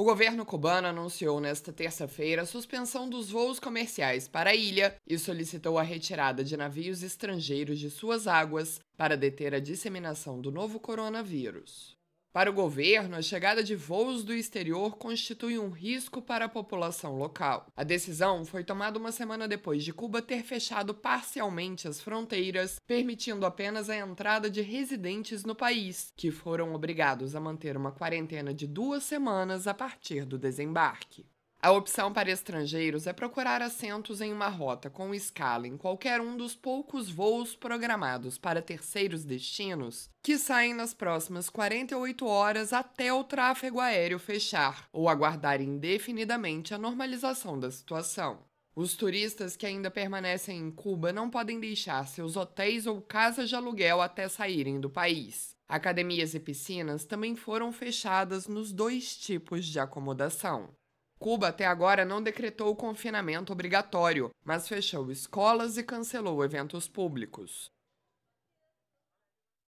O governo cubano anunciou nesta terça-feira a suspensão dos voos comerciais para a ilha e solicitou a retirada de navios estrangeiros de suas águas para deter a disseminação do novo coronavírus. Para o governo, a chegada de voos do exterior constitui um risco para a população local. A decisão foi tomada uma semana depois de Cuba ter fechado parcialmente as fronteiras, permitindo apenas a entrada de residentes no país, que foram obrigados a manter uma quarentena de duas semanas a partir do desembarque. A opção para estrangeiros é procurar assentos em uma rota com escala em qualquer um dos poucos voos programados para terceiros destinos que saem nas próximas 48 horas até o tráfego aéreo fechar ou aguardar indefinidamente a normalização da situação. Os turistas que ainda permanecem em Cuba não podem deixar seus hotéis ou casas de aluguel até saírem do país. Academias e piscinas também foram fechadas nos dois tipos de acomodação. Cuba até agora não decretou o confinamento obrigatório, mas fechou escolas e cancelou eventos públicos.